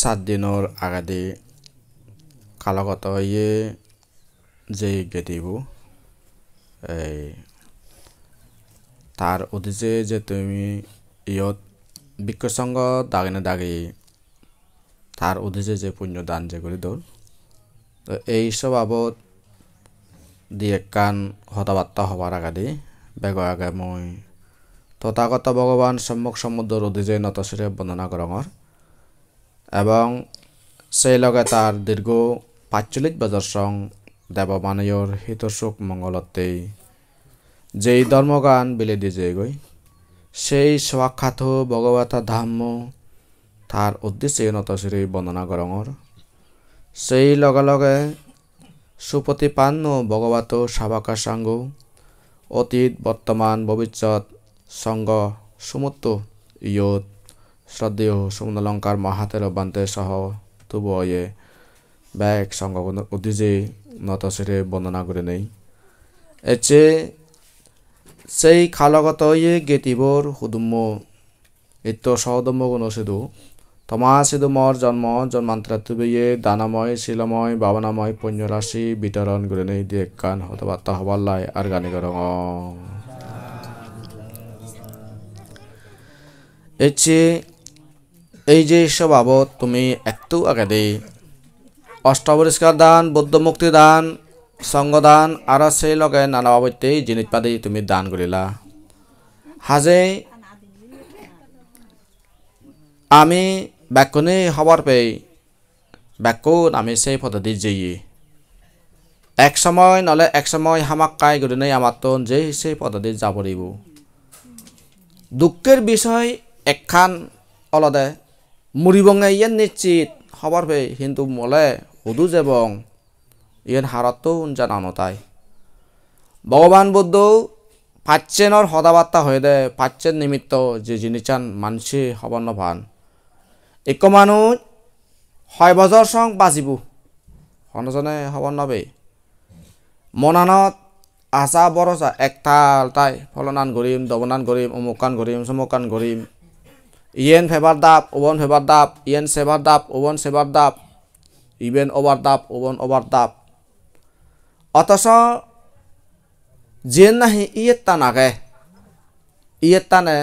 সাত দিনৰ কালগত কালকতয়ে যে গেটিব এই তার উদ্দেশ্যে যে তুমি ইয়ত দাগে না দাগে তার উদ্দেশ্যে যে পুণ্য দান যেগুলি দৌল তো এই সব আবদ দিয়ে কান হতাবার্তা হবার আগাদি বেগ আগে মই তথাগত ভগবান সম্মুখ সমুদ্ৰৰ উদ্দেশ্যে নতশিৰে বন্দনা কৰঙৰ এবং সেই লগে তার দীর্ঘ পাঁচচল্লিশ বছর সং দেবমানয়র হিতসুখ মঙ্গলতেই যেই ধর্মগান বিলে দিয়ে গই সেই সাক্ষাত ভগবতা ধাম্য তার উদ্দেশ্যে নতশ্রী বন্দনা গরঙর সেই লগে লগে সুপতিপান্ন ভগবত সাবাকা সাঙ্গ অতীত বর্তমান ভবিষ্যৎ সঙ্গ সমুত্ত ইয়ত শ্রদ্ধেয় সুমনালঙ্কার মাহাতের বান্তে সহ তুব তুবয়ে ব্যাগ উদ্দিজে নত নতশিরে বর্ণনা করে নেই এছে সেই খালগত ইয়ে গেতিবর হুদুম্ম ইত্য গুণ সেদু তমা সেদু মর জন্ম জন্মান্তরা তুবে ইয়ে দানাময় শিলময় বাবনাময় রাশি বিতরণ করে নেই দিয়ে কান হতবার্তা হবার লাই আর গানি রঙ এছে এই যে সব আবদ তুমি একটু আগে দে অষ্টাবরিষ্কার দান বৌদ্ধ মুক্তি দান সংগদান আর সেই লগে নানা বাবতে জিনিস পাতি তুমি দান করিলা হাজে আমি ব্যাকুনে হবার পেয়ে ব্যাকুন আমি সেই পদ্ধতি যেয়ে এক সময় নহ'লে এক সময় হামাক কাই নেই আমার তো যে সেই পদ্ধতি যাব দুঃখের বিষয় একখান অলদে মুড়িবঙ্গে ইয়ান নিশ্চিত হবার পে হিন্দু মলে হুদু এবং ইয়ান হারাতো জানানো তাই ভগবান বুদ্ধ পাচ্ছেনর হদাবার্তা হয়ে দেয় পাচ্ছেন নিমিত্ত যে জিনিসান মানসি হবন্ন ভান এক মানুষ হয় বছর সং বাঁচিব হনজনে হবন নবে মনানত আশা বরসা একতাল তাই ফলনান করিম দবনান করিম অমুকান করিম চমুকান করিম ইয়েন ফেভার দাপ ওভন ফেভার দাপ ইয়েন সেভার দাপ ওভন সেভার দাপ ইভেন ওভার দাপ ওভন ওভার দাপ অথচ জেন নাহি ইয়ে তা নাগে ইয়ে টানে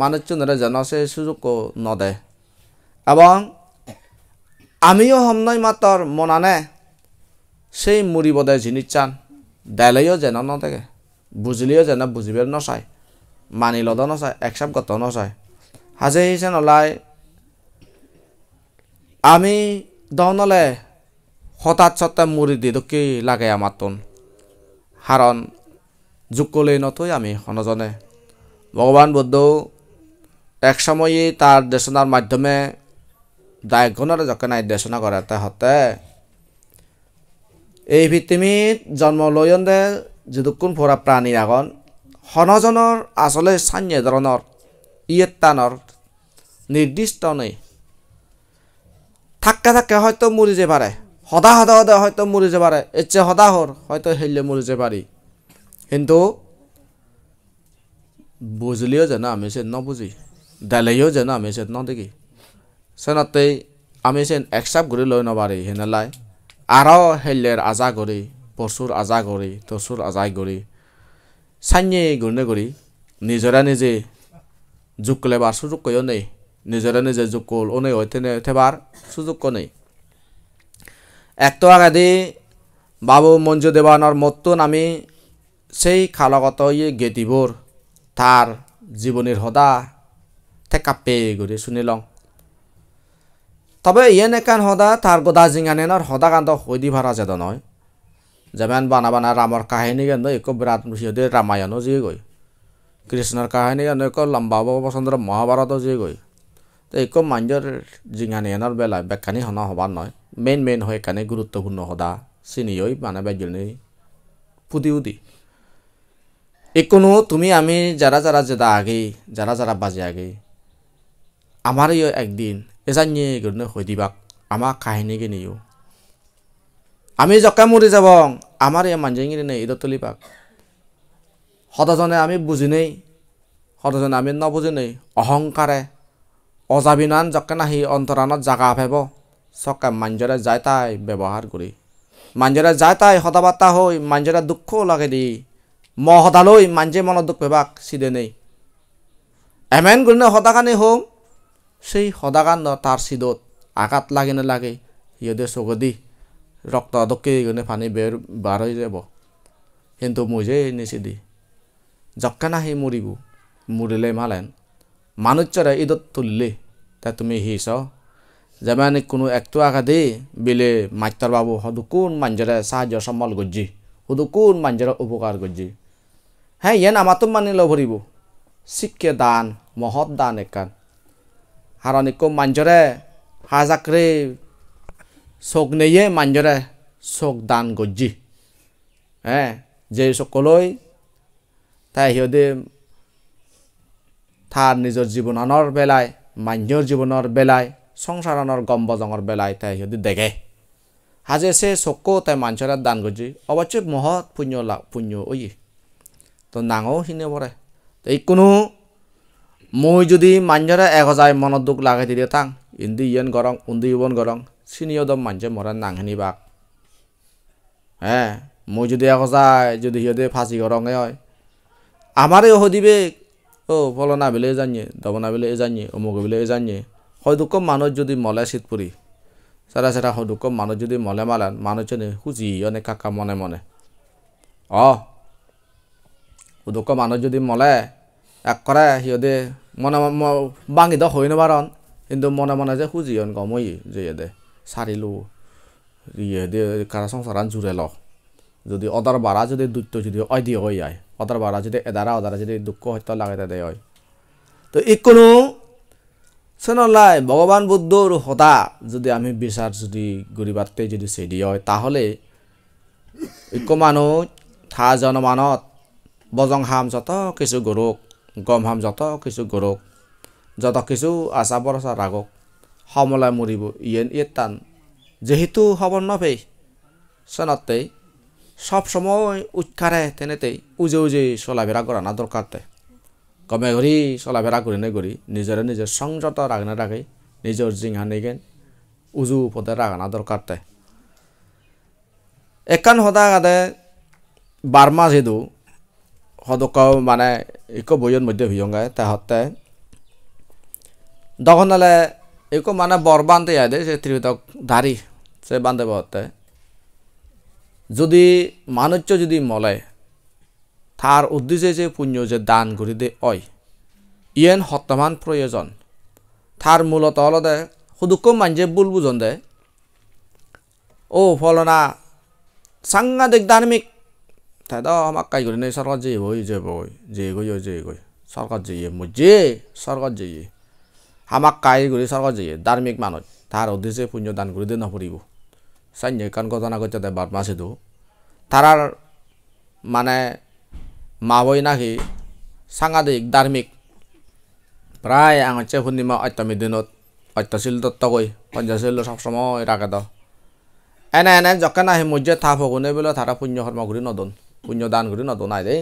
মানুষজনেরা যেন সুযোগ ন নদে এবং আমিও হমনয় মাতর মনানে সেই মুড়ি মুড়িবদে জিনিস চান দেলেও যেন নদেগে বুঝলেও যেন বুঝিবের নসায় মানি লদ নচায় একসাপ গত নসায় হাজে হৈছে নলাই আমি দলে হঠাৎ সত্তা মুড়ি দি দোকি লাগে আমাৰ তন হাৰণ জুকলেই নতই আমি হনজনে ভগৱান বুদ্ধ এক সময়ই তাৰ দেশনার মাধ্যমে দায়গুণরে যকে নাই দেশনা করে তেহতে এই ভিত্তিমিত জন্ম লয়ন দে যদুকুণ ফোরা প্রাণী আগন হনজনের আসলে সান্য ধরনের ইয়েতানর নির্দিষ্ট নেই থাক্কা থাক্কা হয়তো মরে যে পারে হদা হদা হদা হয়তো মরে যে পারে এর চেয়ে হদা হর হয়তো হেললে মরে যে পারি কিন্তু বুঝলিও না আমি সে ন বুঝি দেলেও না আমি সে ন দেখি সেনাতেই আমি সে একসাপ করে লই নবারি হেনেলাই আরও হেলের আজা করি পশুর আজা করি তসুর আজাই করি সাইয়ে ঘুরনে করি নিজরা নিজে জুকলে বার সুযোগ কইও নেই নিজৰে নিজে যোগ কৰোঁ অনেই হয় তেনে থেবাৰ সুযোগ কোনে একটো আগেদি বাবু মঞ্জু দেৱানৰ মতটো আমি সেই খালগত গেটিবোৰ তাৰ জীৱনীৰ সদা ঠেকাপে গুৰি শুনি লওঁ তবে ইয়ে নেকান সদা তাৰ গদা জিঙানেনৰ সদা কান্দ সৈদি ভাৰা যেদ নহয় যেমান বানা বানা ৰামৰ কাহিনী কেন্দ্ৰ একো বিৰাট সিহঁতে ৰামায়ণো যিয়ে গৈ কৃষ্ণৰ কাহিনী কেন্দ্ৰ একো লম্বা বচন্দ্ৰ মহাভাৰতো যিয়ে গৈ তো এই কম মাঞ্জর জিঙানি এনার বেলা বেকানি হনা হবার নয় মেইন মেইন হয় কানে গুরুত্বপূর্ণ হদা চিনিয়ই মানে বেজনী ফুদি উদি এখনো তুমি আমি যারা যারা যেদা আগে যারা যারা বাজে আগে আমার ইয় একদিন এজানিয়ে গরনে হয়ে দিবাক আমার কাহিনী গেনিও আমি জকা মরে যাব আমার ইয়ে মানজিঙিরে নেই ইদত তুলিবাক সদাজনে আমি বুঝি নেই সদাজনে আমি নবুঝি নেই অহংকারে অজাভিনয়ন যকেন আহি অন্তৰাণত জাগা ভেব চকে মাঞ্জৰে যায় তাই ব্যৱহাৰ কৰি মাঞ্জৰে যায় তাই সদাবাৰ্তা হৈ মাঞ্জৰে দুখো লাগে দি সদা লৈ মাঞ্জে মনত দুখ পেবাক চিদে নেই এমেন গুণে সদাগানে হওঁ সেই সদাগান তাৰ চিদত আঘাত লাগে নালাগে সিহঁতে চগদি ৰক্ত আদকে গুণে পানী বেৰ বাৰ হৈ যাব কিন্তু মই যে নিচিদি যকেন সি মৰিব মৰিলে মালেন মানুহৰে ঈদত তুলিলেই তা তুমি সি চ যেমানে কোনো একটু আঘা দে বিলে মাত্তর বাবু সদু কোন মাঞ্জরে সাহায্য সম্বল গজ্জি সদু কোন মাঞ্জরে উপকার গজ্জি হ্যাঁ ইয়ান আমাতো মানি লভরিব শিক্ষে দান মহৎ দান এক হারণে কো মাঞ্জরে হাজাকরে চক নেয়ে মাঞ্জরে চোক দান গজ্জি হ্যাঁ যে সকলই তাই সিহঁতে তার নিজৰ জীৱনানৰ বেলায় মান্যৰ জীৱনৰ বেলাই সংসাৰণৰ গম বেলাই তাই সিহঁতে দেখে আজি সে চকু তাই মাংসৰাত দান গজি অৱশ্যে মহৎ পুণ্য লা পুণ্য ঐ তো নাঙো সিনে পৰে এই কোনো মই যদি মাঞ্জৰে এগজাই মনত দুখ লাগে দিলে থাং ইন্দি ইয়েন গৰং উন্দি ইবন গৰং চিনিও দম মাঞ্জে মৰা নাঙনি বাক হে মই যদি এগজাই যদি সিহঁতে ফাঁচি গৰঙে হয় আমাৰে সুধিবে ও ফলনা ভিলে এ দমনা ভিলে এ জানিয়ে অমুক ভিলে এ জানিয়ে মানুষ যদি মলে শীত পুরি সারা সারা হদুক মানুষ যদি মলে মালান মানুষজনে খুঁজি অনেক কাকা মনে মনে অ হুদুক মানুষ যদি মলে এক করে সিহঁতে মনে বাঙি তো হয় নবারণ কিন্তু মনে মনে যে খুঁজি অন গমই যে ইয়াদে চারিলো ইহঁতে কারা সংসার জোরে লওক যদি অদার বাড়া যদি দৈত্য যদি অদি হয় যায় অদার বারা যদি এদারা অদারা যদি দুঃখ হইত লাগাইতে দেয় তো ই কোনো সেনলাই ভগবান বুদ্ধর হতা যদি আমি বিচার যদি গুড়িবাতে যদি সেই হয় তাহলে ঐক্য মানুষ থা জনমানত বজং হাম যত কিছু গরুক গম হাম যত কিছু গরুক যত কিছু আশা ভরসা রাগক সমলাই মরিব ইয়েন ইয়ের টান যেহেতু হবর্ণ পেয়ে সনতেই সব সময় উৎকারে তেনেতে উজে উজে চলাফেরা করা না দরকার তে কমে ঘূৰি চলাফেৰা কৰি নেগৰি নিজের নিজের সংযত ৰাগ নাৰাখি নিজৰ জিঙা নিগেন উজু পদে ৰাগ না দৰকাৰ তাই একান সদা গাদে বাৰ্মা যিদু সদক মানে এক বইয়ের মধ্যে ভিয়ংগাই তাহতে দখন হলে এক মানে বর বান্ধে আয় দে সে ত্ৰিভুতক ধাৰি সে বান্ধে বহতে যদি মানুহ যদি মলে তাৰ উদ্দেশ্যে যে পুণ্য যে দান করি দে ইয়েন সত্যমান প্রয়োজন তার মূলত হল দে সুদুক মানজে বুল বুজন দে অ' ফলনা সাংঘা দেখ দানমিক তাই তো আমার কাজ করি নাই সরকার যে হই যে বই যে গই যে গৈ সরকার যেই মই যে সরকার যেই আমাক কাজ করি সরকার যে দার্মিক মানুহ তাৰ উদ্দেশ্যে পুণ্য দান কৰি দে নপৰিব সাইন কান ঘটনা করতে দেয় বাদ মাসিদু তারার মানে মা বই নাকি সাংঘাতিক ধার্মিক প্রায় আঙছে পূর্ণিমা অত্যমী দিনত অত্যশীল দত্তকৈ পঞ্চাশীল সবসময় রাখে দ এনে এনে যখন আহি মজ্জে থাপ হগুনে বলে তারা পুণ্য কর্ম ঘুরি নদন পুণ্য দান ঘুরি নদন আই দেই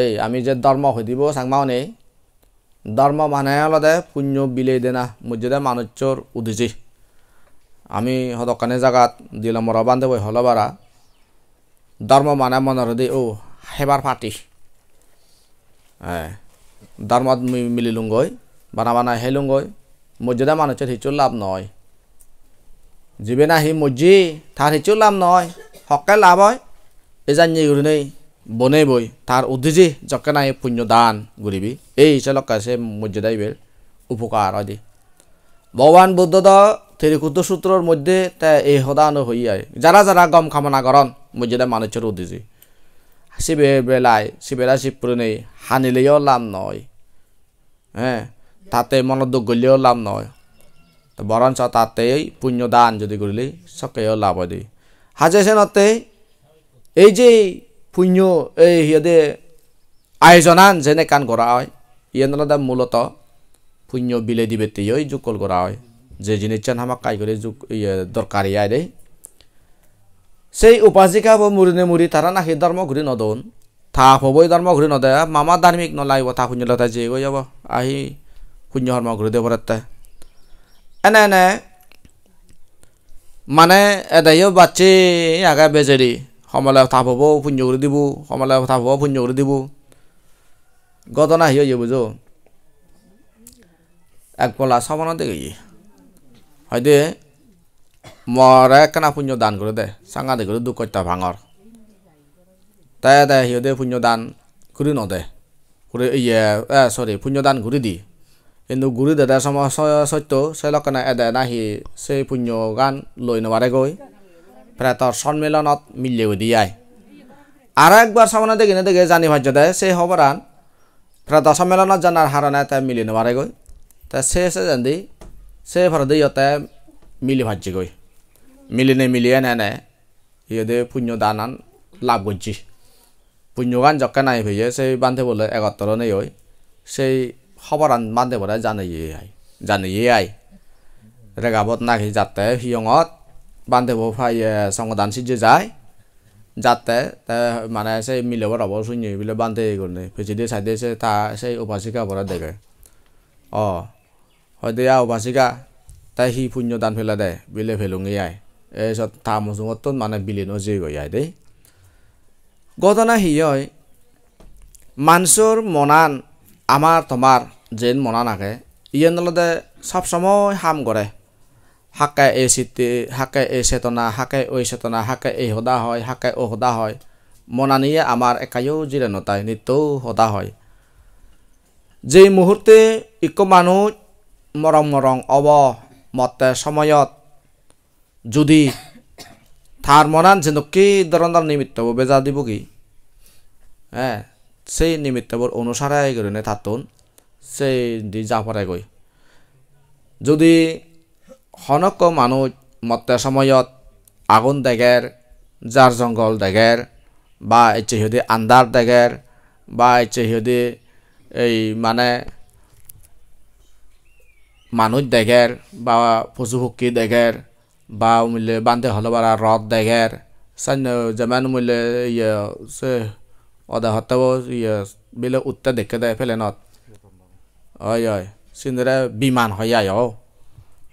এই আমি যে ধর্ম হই দিব সাংমাও নেই ধর্ম মানে হলো দে পুণ্য বিলে দে না মজ্জে দে মানুষর উদিছি আমি সদকানে জাগাত দিলাম বান্ধৱ হ'ল বাৰা ধৰ্ম মানে মনৰ দেই অ' সেৱাৰ পাতি ধৰ্মত মিলি লওঁগৈ বানা বানাই সেই লওঁগৈ মৰ্যাদা মানুহ সেইটো লাভ নহয় জীৱেন আহি মৰ্যি তাৰ সেইটো লাভ নহয় সকে লাভ হয় এই জানি গুৰি বনে বৈ তাৰ উদ্ধিজি যকে নাই পুণ্য দান গুৰিবি এই হিচাপে কৈছে মৰ্যাদাই বেল উপকাৰ দি ভগৱান বুদ্ধ থেকে ক্ষুদ্র সূত্রর মধ্যে তাই এই হদান হইয়ায় যারা যারা গম কামনা করন মসজিদে মানুষের উদ্দেশ্যে শিবে বেলায় শিবেরা শিবপুরে নেই হানিলেও লাভ নয় হ্যাঁ তাতে মনোদ্যোগ গলিও লাভ নয় বরঞ্চ তাতেই পুণ্যদান যদি করিলে সকেও লাভ দি হাজে সেনতে এই যে পুণ্য এই হিয়দে আয়োজনান যেনে কান করা হয় ইয়ান মূলত পুণ্য বিলে দিবে তেই যুকল করা হয় যে জিনিসটা আমাক কাইকরি যুগ দরকারি আয় দেই সেই উপাজিকা উপাসিকা মুড়ি মুড়ি তারা নাকি ধর্ম ঘুরি নদন থা হবই ধর্ম ঘুরি নদে মামা ধার্মিক নলাইব থা শূন্য লতা যে গৈ যাব আহি শূন্য শর্মা ঘুরি দেব রাতে এনে এনে মানে এদাইও বাচ্চি আগে বেজেরি সমলে কথা হ'ব শূন্য ঘুরি দিব সমলে কথা হ'ব শূন্য ঘুরি দিব যাব আহি এক পলা সবনতে গিয়ে হয় দে মৰে কেনা পুণ্য দান কৰোঁ দে চাঙা দেখিলোঁ দুকত্যা ভাঙৰ তাই দে সিহঁতে দান ঘূৰি নদে ঘূৰি ইয়ে এ চৰি দান ঘূৰি দি কিন্তু ঘূৰি দে সত্য চেলকেনে এদে নাহি সেই পুণ্য গান লৈ নোৱাৰেগৈ প্ৰেতৰ সন্মিলনত মিলি দিয়াই আৰু একবাৰ চাবনে দেখিনে দেখি জানি ভাজ্য দে সেই হবৰাণ প্ৰেত সন্মিলনত জানাৰ হাৰণে তাই মিলি নোৱাৰেগৈ তাই সেই চেজেন্দি সে ফরদে ইয়তে মিলি ভাজছে গই মিলিনে মিলিয়ে নে নে ইয়দে পুণ্য দান আন লাভ করছি পুণ্যগান যকে নাই ভেয়ে সেই বান্ধে বলে একত্র নেই ওই সেই খবর আন বান্ধে বলে জানে ইয়ে আই জানে ইয়ে আই রেগাবত নাকি যাতে হিয়ঙত বান্ধে ফাইয়ে সংগদান সিজে যায় যাতে মানে সেই মিলে বড় শুনি বোলে বান্ধে করি ফেঁচি দিয়ে সাইডে সে তা সেই উপাসিকা বড় দেবে অ' হয়তো ইয়া উপাসিকা তাই সি শূন্য দান ফেলা দে বিলে ফেলুঙি আই এই সব থা মজুমতন মানে বিলীন যে গিয়াই দেই ঘটনা সি হয় মানুষের মনান আমার তোমার যেন মনান আগে ইয়ে নলদে সবসময় হাম করে হাকায় এই স্মৃতি হাকায় এই চেতনা হাকায় ওই চেতনা হাকায় এই সদা হয় হাকায় ও সদা হয় মনানিয়ে আমার একাইও জিরে নতায় নিত্যও সদা হয় যেই মুহূর্তে ইক মানুষ মৰং মৰং অব মতে সময়ত যদি থাৰ মৰাণ যে কি ধরনের নিমিত্ত বেজা দিব কি হ্যাঁ সেই নিমিত্তবোৰ অনুসারে কৰিনে থাতোন সেই দি যা যাপৰাই গই যদি হনক মানুষ মতে সময়ত আগুন দেগের জার জঙ্গল দেগের বা এই সিহঁতে আন্দার দেগের বা ইচ্ছে সিহঁতে এই মানে মানুহ ডেগেৰ বা পশু পক্ষী দেখেৰ বা মূল্য বান্ধে হল ৰদ রদ দেখের যেমন মিলে ইয়ে সে অদা হতে ইয়ে বিলে উত্তে দেখে দেয় ফেলে নত ওই ওই সিন্দরে বিমান হয় আয়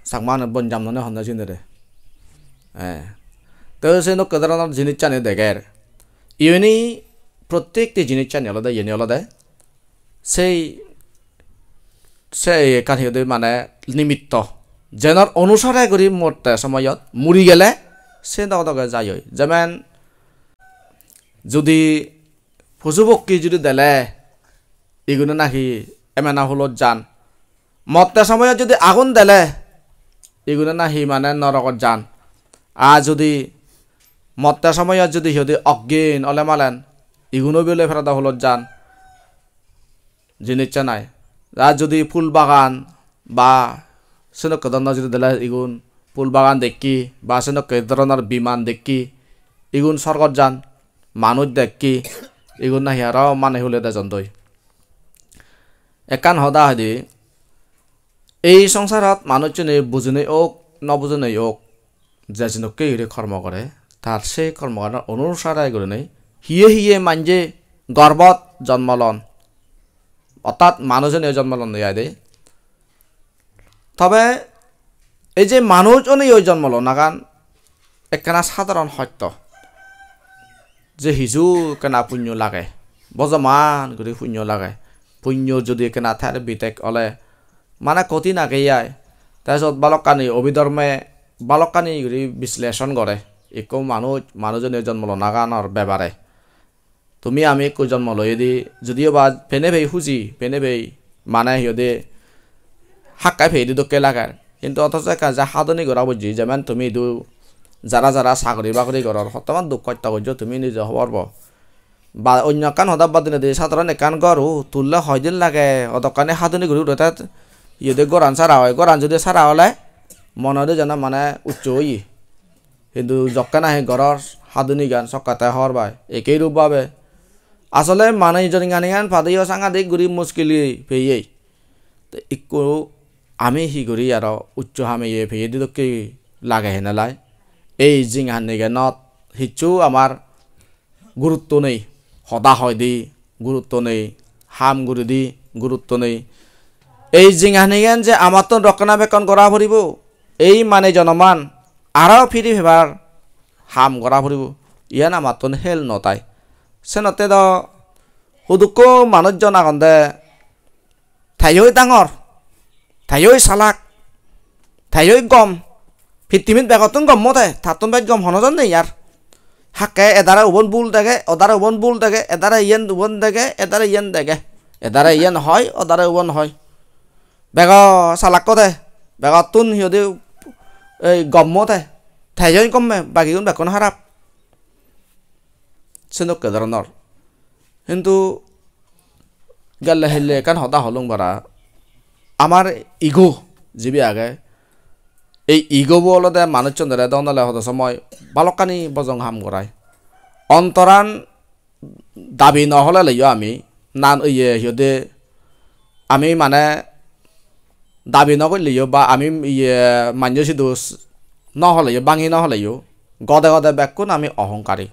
সাকমান বন জামনে হন সিন্দরে হ্যাঁ তো সে কেদারনাথ জিনিস চানে ডেগেৰ ইউনি প্ৰত্যেকটি জিনিস চানে আলাদা ইউনি আলাদা সেই সেই সিহঁতে মানে নিমিত্ত যেনৰ অনুসাৰে কৰি মৰতে সময়ত মৰি গেলে সে দগদগে যাই যেমন যদি ফুজুবক্কি যদি দেলে ইগুণে নাহি এমেনা হলত যান মরতে সময়ত যদি আগুন দেলে ইগুণে নাহি মানে নৰকত যান আর যদি মরতে সময়ত যদি সিহঁতে অগ্ন অলেমালেন এগুলো বিলে ফেরাদা হলত যান জিনিসটা নাই আর যদি ফুল বাগান বা সেনক যদি দিলে ইগুন ফুল বাগান দেখি বা সেনক ধরনের বিমান দেখি ইগুন স্বর্গত যান মানুষ দেখি ইগুন না হিয়ারাও মানে হলে দেজন দই একান হদা হদি এই সংসারত মানুষজনে বুঝনেই হোক নবুঝনেই হোক যে যেনকে হিরে কর্ম করে তার সেই কর্মকাণ্ডের অনুসারে গুলো নেই হিয়ে হিয়ে মানজে গর্বত জন্মলন অর্থাৎ মানুষজনে জন্ম লন দিয়া দেয় তবে এই যে মানুষজনে ওই জন্ম লন নাগান একখানা সাধারণ সত্য যে হিজু কেনা পুণ্য লাগে বজমান গুড়ি পুণ্য লাগে পুণ্য যদি কেনা ঠাইর বিটেক অলে মানে কতি নাগেয়াই তাৰপিছত বালকানি অভিধৰ্মে বালকানি গুৰি বিশ্লেষণ কৰে একো মানুহ মানুহজনে জন্ম লনাগানৰ বেবাৰে তুমি আমি কৈ জন্ম লৈয়েদি যদিও বা ফেনে ভেই সুজি ফেনে ভেই মানে সিহঁতে শাকাই ভেই দি দোকে লাগাৰ কিন্তু অথচ যে সাধনী গৰা বুজি যিমান তুমি দু যাৰা যাৰা চাকৰি বাকৰি ঘৰৰ সতমান দুখ কত্য কৰ্য তুমি নিজে হ'ব পাৰ্ব বা অন্য কাণ সদাব বাদ দিনে দিয়ে সাধাৰণ একান গড় তুললে হয়দিন লাগে অদকানে সাধনী ঘূৰি উঠে তাত সিহঁতে গৰাণ চাৰা হয় গৰাণ যদি চাৰা হ'লে মনতে জানো মানে উচ্চ হয়ি কিন্তু নাহে ঘৰৰ সাধনী গান চকাতে হৰ বাই একেই ৰূপ বাবে আচলতে মানুহজন গান গান ফাদৈ চাঙা দেখ গুৰি মুস্কিলি ভেয়েই ইকো আমি সি ঘূৰি আৰু উচ্চ হামিয়ে ভেয়ে দিলকে লাগে হে নেলাই এই জিংহান নিগেনত সিচু আমাৰ গুৰুত্ব নেই সদা হয় দি গুৰুত্ব নেই হাম গুৰি দি গুৰুত্ব নেই এই জিংহানিগেন যে আমাৰতো ৰক্ষণাবেক্ষণ কৰা ফুৰিব এই মানে জনমান আৰু ফিৰি ভেবাৰ হাম কৰা ফুৰিব ইয়ান আমাৰতো খেল নতায় চেনতে দুদুকো মানুহজন আগন্তে ঠাইহৈ ডাঙৰ ঠাইহৈ চালাক ঠাইহৈ গম ভিত্তিমিত বেগতো গমতে থাতোন বাইত গম হনজন নে ইয়াৰ হাকে এদাৰে উবন বুল দেখে অদাৰে উবন বুল দেখে এদাৰে ইয়েন উবন দেখে এদাৰে ইয়েন দেখে এদাৰে ইয়েন হয় অদাৰে উবন হয় বেগ চালাক দে বেগতোন সিহঁতে এই গমতে ঠাইহৈ কমে বাকীকোন বেগখন খাৰাপ চেনক কে ধৰণৰ কিন্তু গেলে হেল্লে কাৰণ সদা হলং বাৰা আমাৰ ইগো যিবি আগে এই ইগো বলতে মানুহজনেৰে দলে সদস্য মই বালকানি বজং হাম কৰাই অন্তৰাণ দাবী নহ'লে লাগিব আমি নান ইয়ে সিহঁতে আমি মানে দাবী নকৰিলেও বা আমি ইয়ে মান্য চিদোষ নহ'লেও বাঙি নহ'লেও গদে গদে বেকুণ আমি অহংকাৰী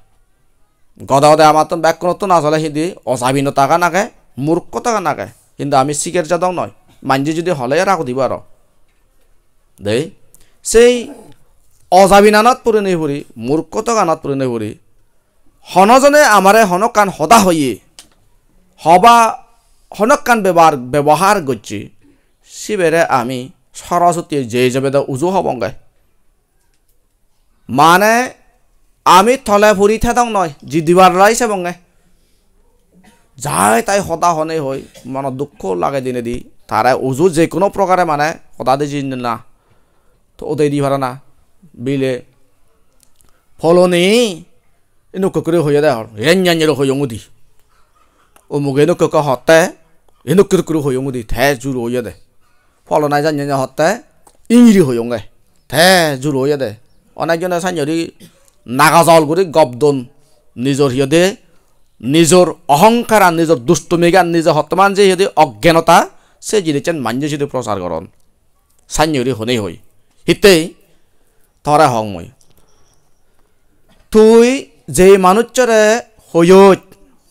গদাগদা আমাতন ব্যাকরণত না চলে সিদি অজাবিন টাকা নাকে মূর্খ টাকা নাকে কিন্তু আমি সিকের যাদক নয় মানজি যদি হলে রাখো দিব আর দেই সেই অজাবিনানত পুৰণি ফুৰি মূৰ্খত গানত পুৰণি ফুৰি হনজনে আমাৰে হনক কাণ সদা হৈয়ে সবা হনক কাণ ব্যৱহাৰ ব্যৱহাৰ গজি শিৱেৰে আমি সৰস্বতীৰ জয় জবেদ উজু হবংগাই মানে আমি থলে ফুৰি থেদং নহয় যি দিবাৰ ৰাইছে বঙে যাই তাই সদা হনে হৈ মনত দুখ লাগে দিনে দি তাৰে উজু যিকোনো প্ৰকাৰে মানে সদা দি যি না তো ওদে দি ভাৰা না বিলে ফলনি এনেকুৱাকৈ হৈ দে হ'ল ৰেঞ্জাঞ্জেৰে হৈ দি অমুকে এনেকুৱা হতে এনেকুৱা হৈ দি থে জোৰ হৈ দে ফলনাই জাঞ্জে হতে ইংৰি হৈ গে থে জোৰ হৈ দে অনেকজনে চাঞ্জৰি নাগা জল গপদন নিজৰ নিজৰ হিয়দে নিজৰ অহংকাৰ আৰ নিজেৰ দুষ্টমিগা নিজেৰ হতমান যে হিয়দে অজ্ঞানতা সে জিনিসেন মান্য সেতু প্ৰচাৰ করন সান্যরি হনেই হৈ হিতেই তরে হং মই তুই যে মানুষরে হইত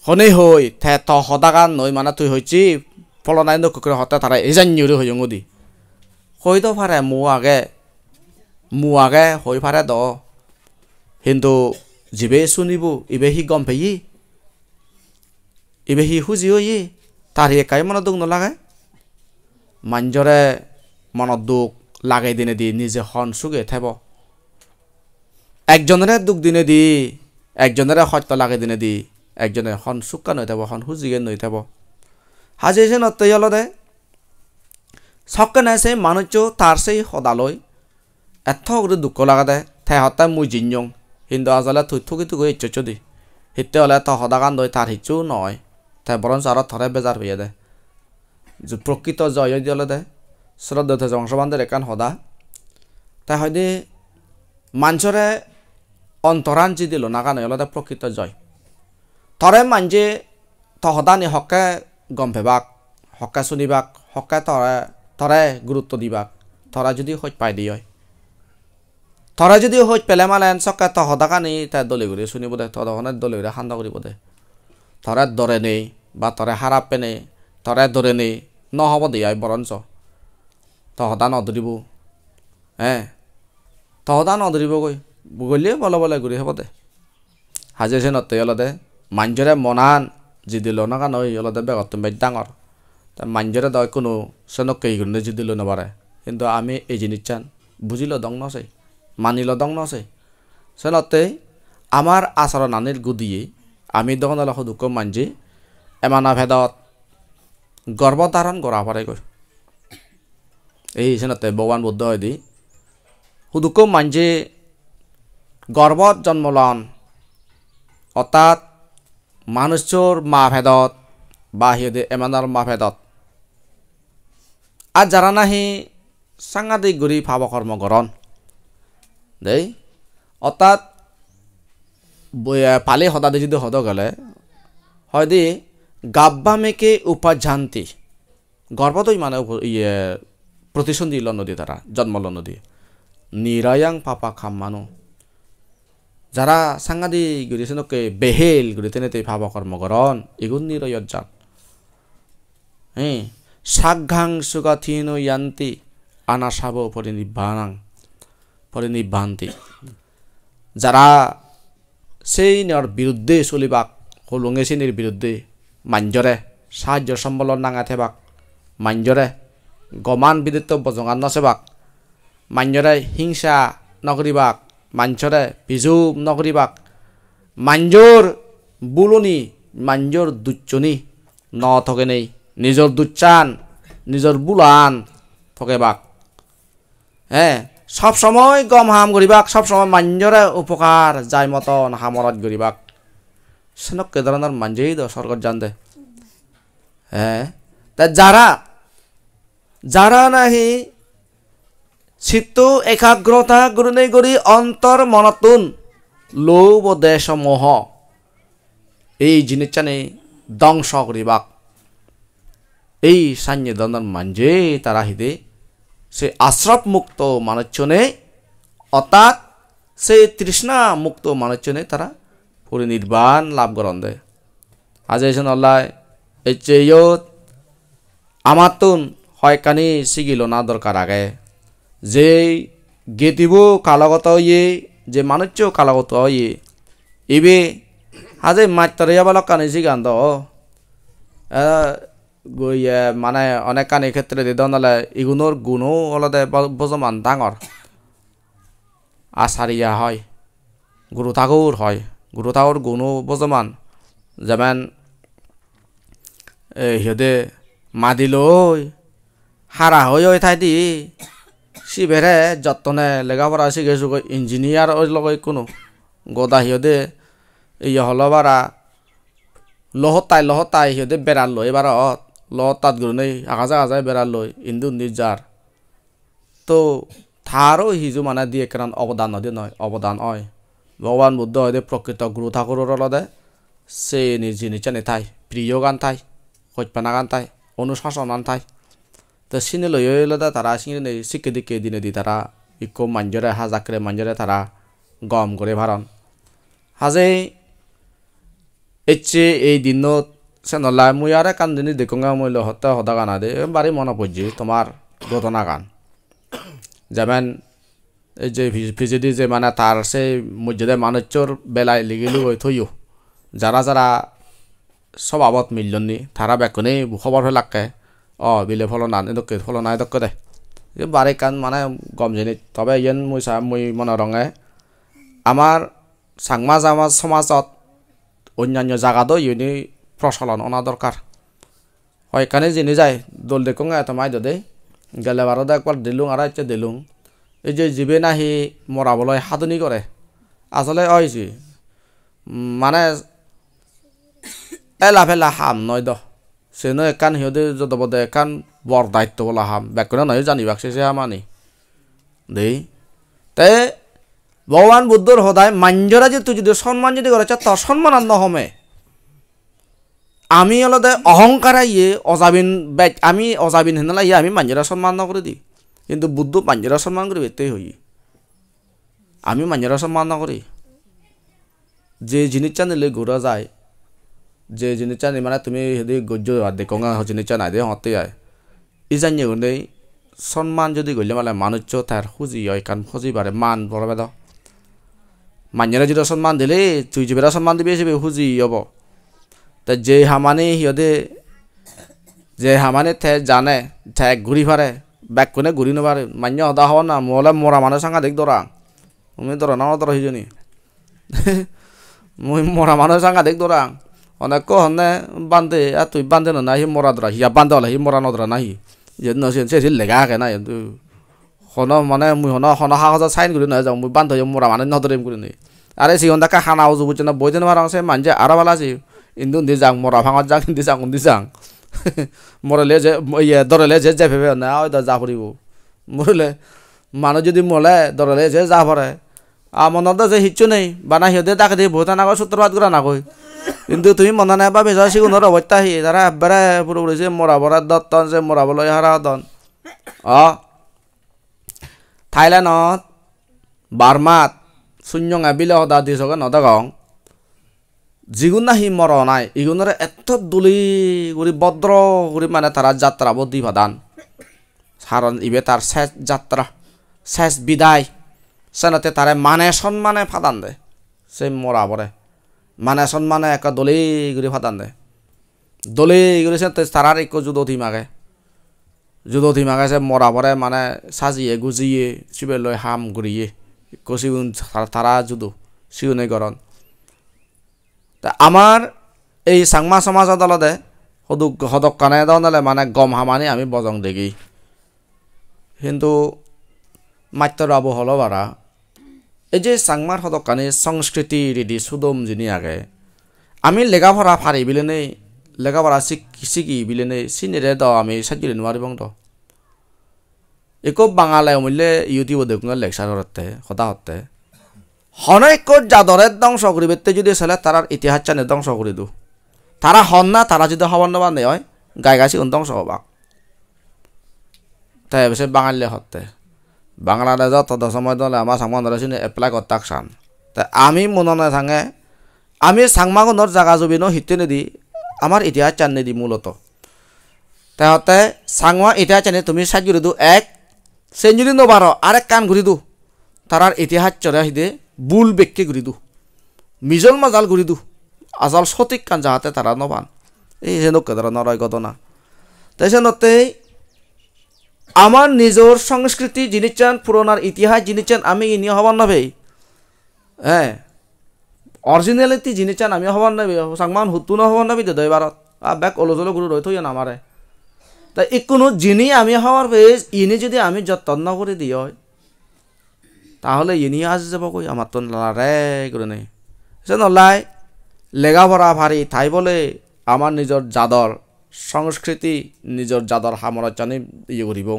হনে হৈ থে ত সদাগা নই মানে তুই হৈছি ফলনায় নকরে হতে তারা এই জান্যরি হৈ অঙ্গদি হই তো ফারে মু আগে মু আগে হৈ ফারে দ কিন্তু যিবে চুনিব ইবে সি গম পাই ইবে সি সুজিও ই তাৰ সি একাই মনত দুখ নালাগে মাঞ্জৰে মনত দুখ লাগে দিনে দি নিজে সন চুগে থাকিব একজনেৰে দুখ দিনে দি একজনেৰে সত্য লাগে দিনে দি একজনে সন চুকা নৈ থাকিব সন সুজিকে নৈ থাকিব সাজি হৈছে নতে অলতে চকে নাই চাই মানুহটো তাৰ চাই সদালৈ এঠ দুখ লগা দে থে হতাই মই জিনজং হিন্দু আজলে থুই থুকি থৈ গৈ হিচ্ছ দি হ'লে তই সদাকান দৈ তাৰ সিচু নহয় তাই বৰঞ্চ আৰু থৰে বেজাৰ হৈয়ে দে প্ৰকৃত জয় দি হ'লে দে শ্ৰদ্ধে জংসবান্ধৰ একান সদা তাই সদে মাঞ্চৰে অন্তৰাণ যি দিলোঁ নাগানে হ'লে প্ৰকৃত জয় তৰে মাঞ্জে তই সদা নি হকে গম ভেবাক হকে শুনিবাক হকে তৰে তৰে গুৰুত্ব দিবাক তৰা যদি সত্য পাই দিয়ে তৰা যদি হৈ পেলাই মালে এনচকে তই সদা কানি তাই দলি ঘূৰি শুনিব দে তহঁতক সদায় দলি ঘূৰি সান্দ কৰিব দে তৰে দৰে নেই বা তৰে সাৰাপে নেই তৰে দৰে নেই নহ'ব দে আই বৰঞ্চ তই সদা নধৰিব হে তই সদা গলিয়ে বলে বলে ঘূৰি হ'ব দে সাজে চে নতে অলপতে মাঞ্জৰে মনান যি দিলো নকা কানি অলপতে বেগত তুমি বেগ ডাঙৰ তাৰ মাঞ্জৰে দ কোনো চেনক কেহি ঘূৰি যি দিলো নপাৰে কিন্তু আমি এই জিনিছান বুজিলো দং নচাই মানি দং নচে চেনতে আমাৰ আচৰণ আনিৰ গুদিয়ে আমি দোকানলে সুদুক মানজি এমানা ভেদত গৰ্ভধাৰণ কৰা পাৰে গৈ এই চেনতে ভগৱান বুদ্ধ দি সুদুক মানজি গৰ্ভত জন্ম লন অৰ্থাৎ মানুষৰ মা ভেদত বা সিহঁতে এমানৰ মা ভেদত আৰু যাৰা নাহি সাংঘাতিক গুৰি ভাৱকৰ্ম গৰণ দেই অর্থাৎ পালে হদাদে যদি হদ গেলে হয় দি গাব্বা মেকে উপাঝান্তি গর্ভতই মানে ইয়ে প্রতিসন্ধি ল নদী তারা জন্মল নদী নিরায়াং পাপা খাম মানু যারা সাংঘাদি গুরিসেনকে বেহেল গুরিতেনেতে ভাব কর্মকরণ এগুন নিরয়ত যান হ্যাঁ সাঘাং সুগাথিন ইয়ান্তি আনাসাব উপরে নিব্বানাং ফলে ভ্রান্তি যারা সেইনের বিরুদ্ধে চলিবাক হলুঙে শ্রেণীর বিরুদ্ধে মাঞ্জরে সাহায্য সম্বলন নাঙা থেবাক মাঞ্জরে গমান বিদিত্ব বজঙান নসেবাক মাঞ্জরে হিংসা নকরিবাক মাঞ্চরে বিজুম নকরিবাক মাঞ্জর বুলনি মাঞ্জর দুচ্চনি ন থকে নেই নিজর দুচ্চান নিজর বুলান থকে বাক হ্যাঁ সব সময় গম হাম গরিবাক সব সময় মাঞ্জরে উপকার যাই মতন হামরত গরিবাক সেনক কেদারনাথ মাঞ্জেই দ স্বর্গত যান দে হ্যাঁ তা যারা যারা নাহি চিত্ত একাগ্রতা নেই গরি অন্তর মনতুন লোভ দেশ মোহ এই নেই দংশ করিবাক এই সাঞ্জে দন্দন মাঞ্জে তারা হিদে সে মুক্ত মানুষজনে অর্থাৎ সে তৃষ্ণা মুক্ত মানুষজনে তারা নির্বাণ লাভ করেন দেয় আজ এসন অল্লাহ এই চেয়ত আমার হয় কানি শিগিল না দরকার আগে যে গেতিব কালগত ইয়ে যে মানুষ কালগত ইয়ে এবে আজ মাত্রাইয়া বলা কানি সিগান দ গৈয়ে মানে অনেকখান এই ক্ষেত্ৰত দিদন হ'লে ইগুণৰ গুণো অলপতে বৰ্তমান ডাঙৰ আচাৰিয়া হয় গুৰু ঠাকুৰ হয় গুৰু ঠাকুৰ গুণো বৰ্তমান যেমান এই সিহঁতে মাদি লৈ সাৰা হৈ ঐ ঠাইদি শিৱেৰে যতনে লেগা পৰা শিকাইছোঁ ইঞ্জিনিয়াৰ লগত কোনো গদা সিহঁতে এই হলবাৰা লহতাই লহতাই সিহঁতে বেৰা লয় বাৰত ল তাত গুণেই আগাজায় বেড়াল ইন্দু নির্জার তো তারও হিজু মানে দিয়ে কেন অবদান নদী নয় অবদান হয় ভগবান বুদ্ধ হয়ে প্রকৃত গুরু ঠাকুরের লদে সে নিজ নিচে নেথাই প্রিয় গান থাই খোঁজপানা গান থাই অনুশাসন আন থাই তো সিনে লই লদে তারা সিনে নেই শিখে দিকে দিনে দি তারা ইকো মাঞ্জরে হাজাকরে মাঞ্জরে তারা গম করে ভারণ হাজে এই দিনত চেনলা মুই আরে কান্দিনি দেখুঙ্গা মই লহতে হদা গানা দে বাড়ি মনে পড়ছি তোমার ঘটনা গান যেমন এই যে ফিজিডি যে মানে তার সেই মসজিদে মানুষর বেলায় লিগিলু হয়ে থইও যারা যারা সব আবত মিললনি তারা বেকনে খবর হয়ে লাগকে অ বিলে ফলো না এদকে ফলো না এদকে দে এই বাড়ি কান মানে গম জেনি তবে ইয়েন মই চা মই মনে রঙে আমার চাংমা জামা সমাজত অন্যান্য জায়গাতো ইউনি প্রচলন ওনা দরকার হয়কানে জিনি যায় দোল দেখুন এত মাই যদি গেলে বারো একবার দিলুং আর ইচ্ছে দিলুং এই যে জীবে নাহি হাদুনি করে আসলে ওই যে মানে এলা ফেলা হাম নয় দ নয় একান সিহঁতে যত বোধে একান বৰ দায়িত্ব বলা হাম নয় জানি জানিবাক সে হামানি দেই তে ভগবান বুদ্ধর সদায় মাঞ্জৰা যে তুই যদি সম্মান যদি কৰে সম্মান সন্মান হমে আমি অলদে অহংকার আইয়ে অজাবিন বেট আমি অজাবিন হেনালা ইয়ে আমি মানজিরা সম্মান না করে দিই কিন্তু বুদ্ধ মানজিরা সম্মান করি এতেই হই আমি মানজিরা সম্মান না করি যে জিনিসটা নিলে ঘোরা যায় যে জিনিসটা নি মানে তুমি সেদি গজ্য দেখো না জিনিসটা নাই দে হতে যায় ই জানিয়ে গেলে সম্মান যদি গলে মানে মানুষ তার খুঁজি হয় কারণ খুঁজি পারে মান বড় বেদ মানজিরা যদি সম্মান দিলে তুই যে বেড়া সম্মান দিবি সেবে খুঁজি হব তো যে হামানি সিহঁতে যে হামানি ঠে জানে ঠে ঘূৰি ফাৰে বেগ কোনে ঘূৰি নাপাৰে মান্য সদা হ'ব না মোলে মৰা মানুহ সাংঘাতিক দৰা তুমি দৰা ন দৰা সিজনী মই মৰা মানুহ সাংঘাতিক দৰা অনেক হনে বান্ধে আর তুই বান্ধে না সি মরা দরা হিয়া বান্ধে হলে সি মরা নদরা নাহি যে নসেন সে সে লেগা আগে না কিন্তু হন মানে মুই হন হন হা হাজা সাইন করে না যাও মুই বান্ধ মরা মানে নদরেম করে নি আরে সি হন দেখা খানা হজু বুঝে না বই দেন মারা সে মানজে আরা ভালো আছে ইন্দু দিজাং মরা ভাঙত যাং দিজাং দিজাং মরলে যে ইয়ে দরলে যে যে ভেবে না ওই যা ফুরিব মরলে মানুষ যদি মলে দরলে যে যা পরে আর মনত যে হিচ্ছু নেই বানা সিহঁতে তাকে দিয়ে বহুত নাগো সূত্রপাত করা নাগই কিন্তু তুমি মনে নাই বা বেজা সিগুণৰ অৱত্যা সি তারা একবারে পুরো বলেছে মরাবরা দত্তন যে মরাবলৈ হারা দন অ থাইলেণ্ডত বাৰ্মাত শূন্য আবিলে সদা দিছকে নদগং যিগুণ নাহি মর নাই ইগুণরে এত দুলি গুড়ি বদ্র গুড়ি মানে তারা যাত্রা বদি বাদান সারণ ইবে তার শেষ যাত্রা শেষ বিদায় সেনাতে তারে মানে সম্মানে ফাদান দে সে মরা পরে মানে সম্মানে একটা দলি গুড়ি ফাদান দে দলি গুড়ি সে তারার এক যুদ্ধ মাগে যুদ্ধ মাগে সে মরা পরে মানে সাজিয়ে গুজিয়ে শিবের লয় হাম ঘুরিয়ে কসিগুন তারা যুদ্ধ সিগুনে গরণ তা আমার এই সাংমা সমাজ আদালতে সদুক সদক কানাই দলে মানে গম হামানি আমি বজং দেখি কিন্তু মাত্র আবু হল বারা এই যে সাংমার সদক কানি সংস্কৃতি রীতি সুদম যিনি আগে আমি লেগা ভরা ফারি বিলে নেই লেগা ভরা শিখি শিখি বিলে নেই চিনিরে দ আমি সাজিলে নোৱাৰিব দ একো বাঙালে মিলে ইউটিউব দেখুন লেকচার হতে সদা হতে হনৈকর যাদরে ধ্বংস করিবে যদি চলে তারার ইতিহাস চানে ধ্বংস করে দু তারা হন না তারা যদি হবার নবা হয় গাই গাছি ধ্বংস হবা তাই বেশি বাঙালি হতে বাংলাদেশত তদ সময় দলে আমার সাংমানরা শুনে এপ্লাই করতাক সান তাই আমি মননে থাঙে আমি সাংমাগনের জাগা জবিনো হিতে নেদি আমার ইতিহাস চান নেদি মূলত তাই সাংমা ইতিহাস চানে তুমি সাজুরি দু এক সেঞ্জুরি নোবারো আরেক কান ঘুরি দু তারার ইতিহাস চলে হিদে বুল বেককে ঘুরি দু মিজল মাজাল ঘুরি দু আজাল সঠিক কান যাহাতে তারা নবান এই হেনকে তারা নরয় ঘটনা তাই সেনতে আমার নিজের সংস্কৃতি যিনি চান পুরোনার ইতিহাস যিনি চান আমি ইনি হবার নভে হ্যাঁ অরিজিনালিটি যিনি চান আমি হবার নাবি সাংমান হুতু ন হবার নাবি দেয় ভারত আর ব্যাক অলজলো গুরু রই থইয়া তাই তা কোনো যিনি আমি হওয়ার পেজ ইনি যদি আমি যত্ন করে হয় তাহলে ইনিও আজি যাব কই আমার তো নালারে করে নেই সে নলাই লেগা ভরা ভারী ঠাই বলে আমার নিজের জাদর সংস্কৃতি নিজের জাদর সাম্রাজ্য নি ইয়ে করব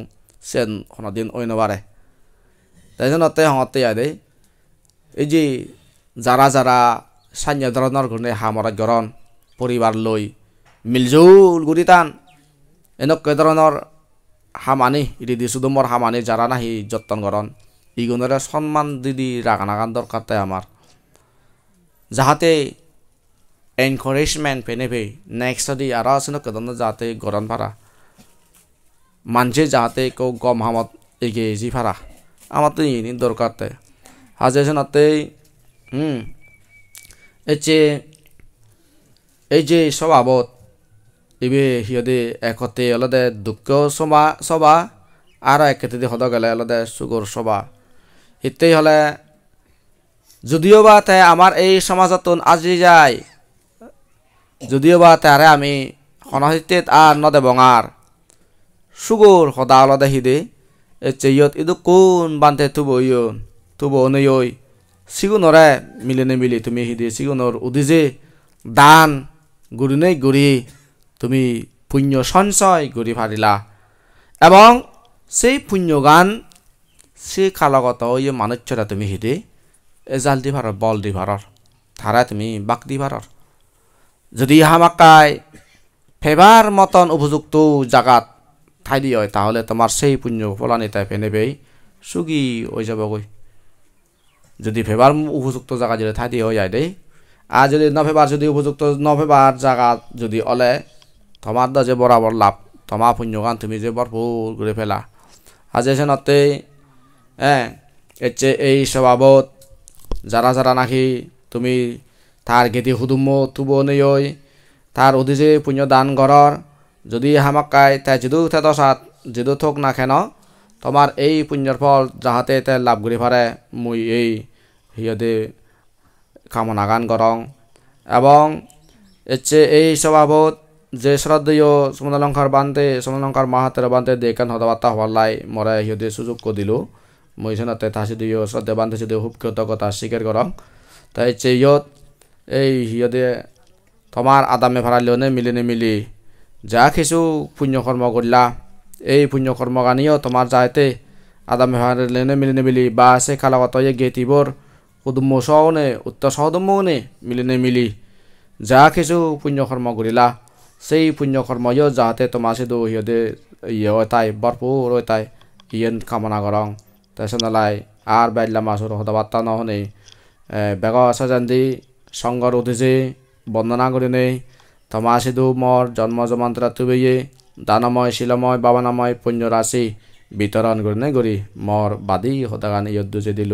সে দিন অন্যবারে তাইজনতে হতে আয় দেই এই যে যারা যারা সান্য ধরনের ঘুরে সাম্রাজ্যরণ পরিবার লই মিলজুল গুড়ি টান এনেক হামানি রিদি সুদুমর হামানি যারা নাহি যত্ন গরণ ইগুণরে সম্মান দিদি রাখা নাগান দরকার তাই আমার যাহাতে এনকারেজমেন্ট ফে নেক্সট যদি আরও আছে না কেদন যাতে গরম ভাড়া মানুষে যাহাতে কেউ গম হামত এগিয়ে জি ভাড়া আমার তো ইনি দরকার তাই হাজে শোনাতেই হুম এই এই যে স্বভাবত এবে ইবে সিহঁতে একতে অলদে দুঃখ সভা সভা আর একতে সদ গেলে অলদে সুগর সভা ইত্যেই হলে যদিও বা তে আমার এই সমাজতন আজি যায় যদিও বা তারে আমি সনাহিতে আর নদে বঙার সুগুর সদা অলদে হিদে এ চেয়ত ইদু কোন বান্ধে থুব ইয়ন থুব অনৈ সিগুনরে মিলে নে মিলি তুমি হিদে সিগুনর উদিজে দান গুড়িনে গুড়ি তুমি পুণ্য সঞ্চয় করি ফারিলা এবং সেই পুণ্যগান সে কালগত ওই মানুষরা তুমি হিদে এজাল দি ভারর বল দি ভারর ধারা তুমি বাক দি ভারর যদি হামাকায় ফেবার মতন উপযুক্ত জাগাত ঠাই দিয়ে তাহলে তোমার সেই পুণ্য ফলানি তাই ফেনেবেই সুগি হয়ে যাবগৈ যদি ফেবার উপযুক্ত জায়গা যদি ঠাই দিয়ে যায় দেই আর যদি নভেবার যদি উপযুক্ত নভেবার জায়গা যদি অলে তোমার দা যে বরাবর লাভ তোমার পুণ্যগান তুমি যে বরপুর ঘুরে ফেলা আজ এসে নতে হ্যাঁ এর চেয়ে এই সব আবদ যারা যারা নাকি তুমি তার গেদি হুদুম তুব নেই তার অধিজে পুণ্য দান গড়র যদি হামাক্কায় তাই যদু তে দশাত যদু থোক না কেন তোমার এই পুণ্যর ফল যাহাতে তে লাভ করি পারে মুই এই হিয়দে কামনা গান গরং এবং এচ্ছে এই স্বভাবত যে শ্রদ্ধেয় সোমনালঙ্কার বান্তে সোমনালঙ্কার মাহাতের বান্তে দেখান হতবার্তা হওয়ার লাই মরে হিয়দে সুযোগ দিল মহিষণ তে থাচি দিও শ্ৰদ্ধা বান্ধিছে দিও খুব কৃত কথা স্বীকাৰ কৰং তাই চেহত এই সিহঁতে তোমাৰ আদামে ভাড়ালেও নে মিলি নিমিলি যা পুণ্য কৰ্ম কৰিলা এই পুণ্য কৰ্ম কানিও তোমাৰ যাতে আদামে ভাড়ালেও নে মিলি নিমিলি বা আছে খালগত গেটিবোৰ গেটিবৰ সুদুম্ম চৱনে উত্তৰ চৱদুম্মও নে মিলি নিমিলি যা পুণ্য কৰ্ম কৰিলা সেই পুণ্য কৰ্ম পুণ্যকৰ্মও যাতে তোমাৰ চেদ সিহঁতে ইয়ে এটাই ভৰপূৰ এটাই ইয়েন কামনা কৰ তেসনালাই আর বাইল্লা মাসুর কথাবার্তা নহনে বেগ সজান্দি সঙ্গর উঠিছে বন্দনা করিনে থমাসিধু মর জন্ম জমান্তরা তুবেয়ে দানময় শিলময় বাবানাময় পুণ্যরাশি বিতরণ নেই গরি মর বাদি হতাগান ইয়দ্দুজে দিল